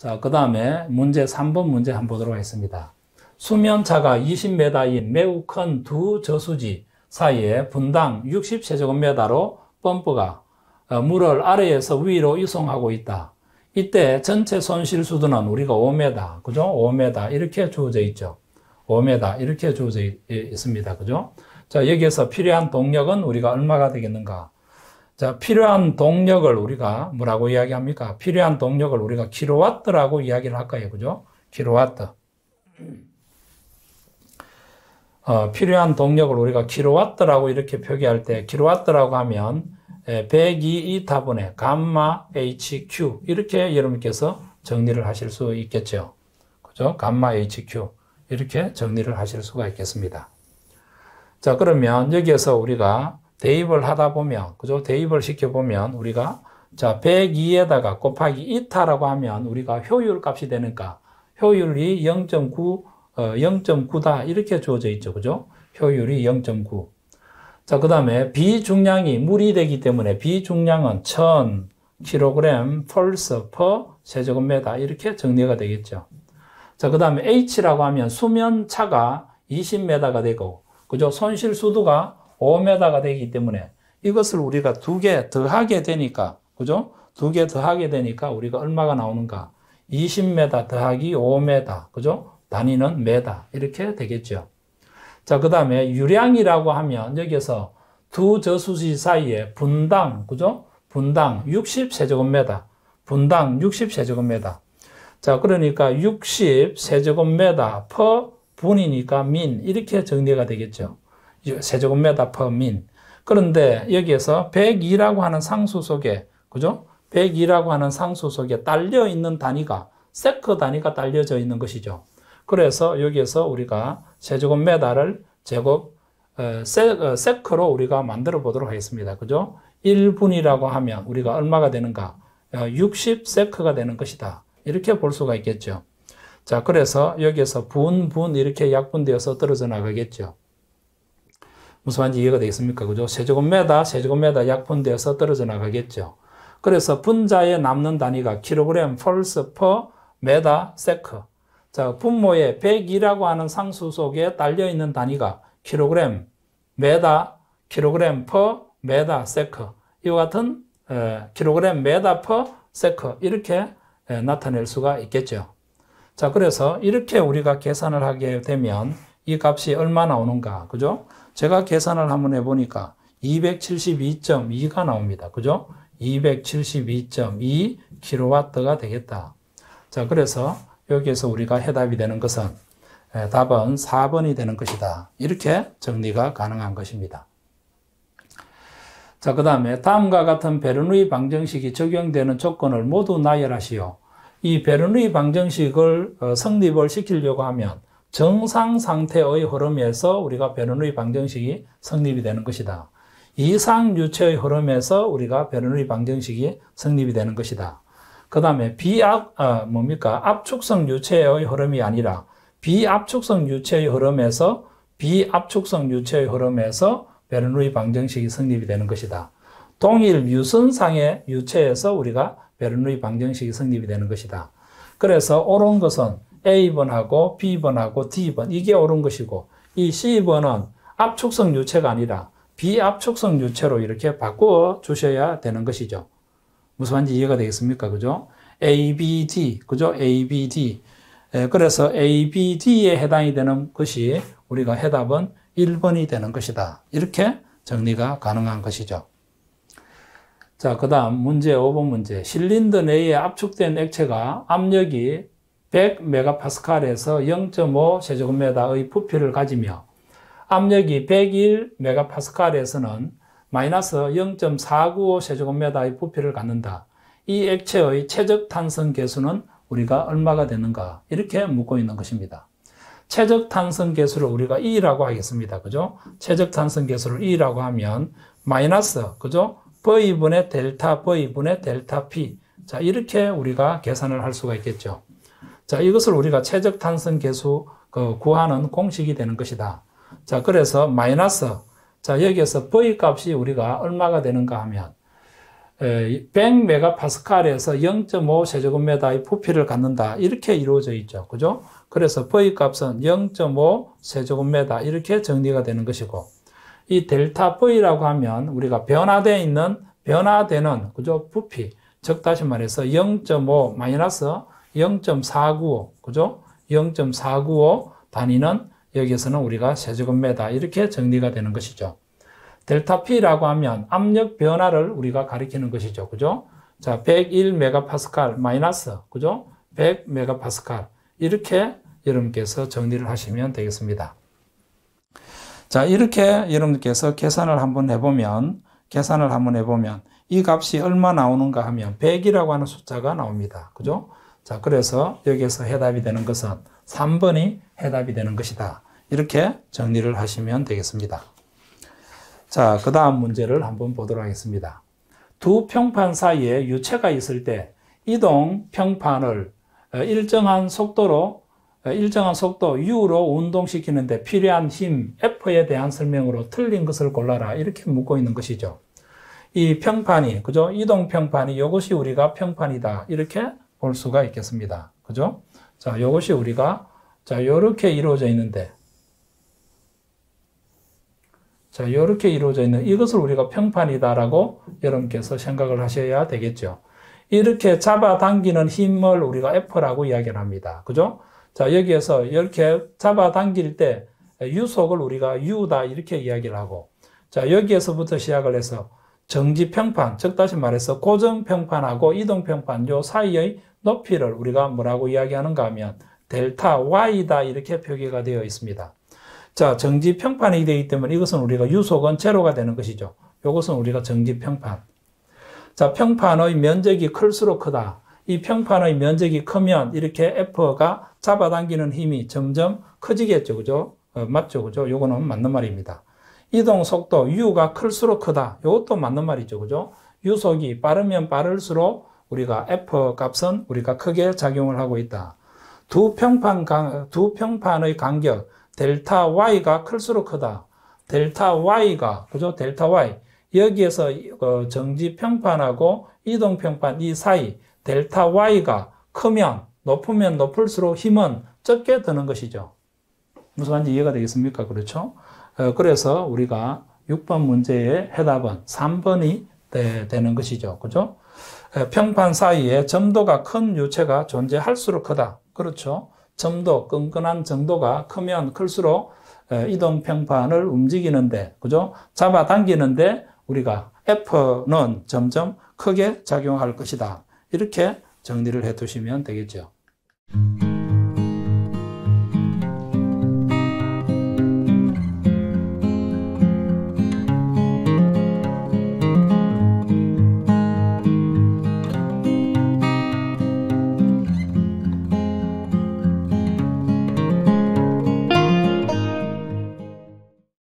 자, 그 다음에 문제 3번 문제 한번 보도록 하겠습니다. 수면차가 20m인 매우 큰 두 저수지 사이에 분당 60세제곱미터로 펌프가 어, 물을 아래에서 위로 이송하고 있다. 이때 전체 손실 수도는 우리가 5m, 그죠? 5m 이렇게 주어져 있죠. 5m 이렇게 주어져 예, 있습니다. 그죠? 자, 여기에서 필요한 동력은 우리가 얼마가 되겠는가? 자, 필요한 동력을 우리가 뭐라고 이야기합니까? 필요한 동력을 우리가 킬로와트라고 이야기를 할까요? 그죠? 킬로와트. 어, 필요한 동력을 우리가 킬로와트라고 이렇게 표기할 때 킬로와트라고 하면 102 예, 2타분의 감마 HQ 이렇게 여러분께서 정리를 하실 수 있겠죠. 그죠? 감마 HQ 이렇게 정리를 하실 수가 있겠습니다. 자, 그러면 여기에서 우리가 대입을 하다 보면, 그죠? 대입을 시켜보면 우리가 자, 102에다가 곱하기 이타라고 하면 우리가 효율 값이 되니까 효율이 0.9, 어, 0.9다. 이렇게 주어져 있죠. 그죠? 효율이 0.9. 자, 그 다음에 비중량이 물이 되기 때문에 비중량은 1000kg 펄스 퍼세제곱메다 이렇게 정리가 되겠죠. 자, 그 다음에 H라고 하면 수면 차가 20m가 되고, 그죠? 손실 수두가 5m가 되기 때문에 이것을 우리가 두 개 더하게 되니까, 그죠? 두 개 더하게 되니까 우리가 얼마가 나오는가? 20m 더하기 5m, 그죠? 단위는 메다 이렇게 되겠죠. 자, 그 다음에 유량이라고 하면 여기에서 두 저수지 사이에 분당, 그죠? 분당 60세제곱미터, 분당 60세제곱미터. 자, 그러니까 60세제곱미터 퍼 분이니까 민 이렇게 정리가 되겠죠. 세제곱미터 퍼민. 그런데 여기에서 102라고 하는 상수 속에, 그죠? 102라고 하는 상수 속에 딸려 있는 단위가, 세크 단위가 딸려져 있는 것이죠. 그래서 여기에서 우리가 세제곱미터를 제곱, 어, 세, 어, 세크로 우리가 만들어 보도록 하겠습니다. 그죠? 1분이라고 하면 우리가 얼마가 되는가? 60 어, 세크가 되는 것이다. 이렇게 볼 수가 있겠죠. 자, 그래서 여기에서 분, 분 이렇게 약분되어서 떨어져 나가겠죠. 무슨 말인지 이해가 되겠습니까? 그죠? 세제곱미터, 세제곱미터 약분되어서 떨어져 나가겠죠. 그래서 분자에 남는 단위가 킬로그램, 펄스 퍼, 메다, 세크. 자, 분모에 102라고 하는 상수 속에 딸려있는 단위가 킬로그램, 메다, 킬로그램, 퍼, 메다, 세크. 이와 같은 에, 킬로그램, 메다, 퍼, 세크. 이렇게 에, 나타낼 수가 있겠죠. 자, 그래서 이렇게 우리가 계산을 하게 되면 이 값이 얼마 나오는가, 그죠? 제가 계산을 한번 해보니까 272.2가 나옵니다. 그죠? 272.2 킬로와트가 되겠다. 자, 그래서 여기에서 우리가 해답이 되는 것은 예, 답은 4번이 되는 것이다. 이렇게 정리가 가능한 것입니다. 자, 그 다음에 다음과 같은 베르누이 방정식이 적용되는 조건을 모두 나열하시오. 이 베르누이 방정식을 어, 성립을 시키려고 하면 정상 상태의 흐름에서 우리가 변론의 방정식이 성립이 되는 것이다. 이상 유체의 흐름에서 우리가 변론의 방정식이 성립이 되는 것이다. 그 다음에 비압, 아, 뭡니까? 압축성 유체의 흐름이 아니라 비압축성 유체의 흐름에서 비압축성 유체의 흐름에서 베르누이 방정식이 성립이 되는 것이다. 동일 유선상의 유체에서 우리가 베르누이 방정식이 성립이 되는 것이다. 그래서 옳은 것은 A번하고 B번하고 D번 이게 옳은 것이고 이 C번은 압축성 유체가 아니라 비압축성 유체로 이렇게 바꿔 주셔야 되는 것이죠. 무슨 말인지 이해가 되겠습니까? 그죠? ABD, 그죠? ABD. 예, 그래서 ABD에 해당이 되는 것이 우리가 해답은 1번이 되는 것이다. 이렇게 정리가 가능한 것이죠. 자, 그 다음 문제 5번 문제. 실린더 내에 압축된 액체가 압력이 100메가파스칼에서 0.5 세제곱미터의 부피를 가지며 압력이 101메가파스칼에서는 마이너스 0.495 세제곱미터의 부피를 갖는다. 이 액체의 최적 탄성 개수는 우리가 얼마가 되는가 이렇게 묻고 있는 것입니다. 최적 탄성 개수를 우리가 2라고 하겠습니다. 그죠? 최적 탄성 개수를 2라고 하면 마이너스 그죠? V분의 델타 V분의 델타 P 자 이렇게 우리가 계산을 할 수가 있겠죠. 자, 이것을 우리가 최적 탄성 개수 그 구하는 공식이 되는 것이다. 자, 그래서 마이너스 자, 여기에서 V 값이 우리가 얼마가 되는가 하면 100메가파스칼에서 0.5 세제곱미터의 부피를 갖는다. 이렇게 이루어져 있죠. 그죠? 그래서 V 값은 0.5 세제곱미터 이렇게 정리가 되는 것이고 이 델타 V라고 하면 우리가 변화되어 있는 변화되는 그죠? 부피 즉 다시 말해서 0.5 마이너스 0.495, 그죠? 0.495 단위는 여기에서는 우리가 세제곱미터 이렇게 정리가 되는 것이죠. 델타 P라고 하면 압력 변화를 우리가 가리키는 것이죠. 그죠? 자, 101메가파스칼 마이너스, 그죠? 100메가파스칼. 이렇게 여러분께서 정리를 하시면 되겠습니다. 자, 이렇게 여러분께서 계산을 한번 해보면, 계산을 한번 해보면, 이 값이 얼마 나오는가 하면 100이라고 하는 숫자가 나옵니다. 그죠? 자, 그래서 여기에서 해답이 되는 것은 3번이 해답이 되는 것이다. 이렇게 정리를 하시면 되겠습니다. 자, 그 다음 문제를 한번 보도록 하겠습니다. 두 평판 사이에 유체가 있을 때 이동 평판을 어, 일정한 속도로 어, 일정한 속도 U로 운동시키는데 필요한 힘 F에 대한 설명으로 틀린 것을 골라라 이렇게 묻고 있는 것이죠. 이 평판이 그죠? 이동 평판이 이것이 우리가 평판이다 이렇게 볼 수가 있겠습니다. 그죠? 자, 이것이 우리가 자, 요렇게 이루어져 있는데 자, 이렇게 이루어져 있는 이것을 우리가 평판이다라고 여러분께서 생각을 하셔야 되겠죠. 이렇게 잡아당기는 힘을 우리가 F라고 이야기를 합니다. 그죠? 자, 여기에서 이렇게 잡아당길 때 유속을 우리가 U다 이렇게 이야기를 하고 자, 여기에서부터 시작을 해서 정지평판, 즉 다시 말해서 고정평판하고 이동평판 요 사이의 높이를 우리가 뭐라고 이야기하는가 하면 델타 y다 이렇게 표기가 되어 있습니다. 자, 정지 평판이 되기 때문에 이것은 우리가 유속은 제로가 되는 것이죠. 이것은 우리가 정지 평판. 자, 평판의 면적이 클수록 크다. 이 평판의 면적이 크면 이렇게 F가 잡아당기는 힘이 점점 커지겠죠. 그죠? 어, 맞죠. 그죠? 요거는 맞는 말입니다. 이동 속도 U가 클수록 크다. 요것도 맞는 말이죠. 그죠? 유속이 빠르면 빠를수록 우리가 F 값은 우리가 크게 작용을 하고 있다. 두 평판, 두 평판의 간격, 델타 Y가 클수록 크다. 델타 Y가, 그죠? 델타 Y. 여기에서 어, 정지 평판하고 이동 평판 이 사이, 델타 Y가 크면, 높으면 높을수록 힘은 적게 드는 것이죠. 무슨 말인지 이해가 되겠습니까? 그렇죠? 어, 그래서 우리가 6번 문제의 해답은 3번이 되, 되는 것이죠. 그죠? 예, 평판 사이에 점도가 큰 유체가 존재할수록 크다. 그렇죠? 점도, 끈끈한 정도가 크면 클수록 예, 이동 평판을 움직이는데, 그죠? 잡아당기는데 우리가 F는 점점 크게 작용할 것이다. 이렇게 정리를 해 두시면 되겠죠.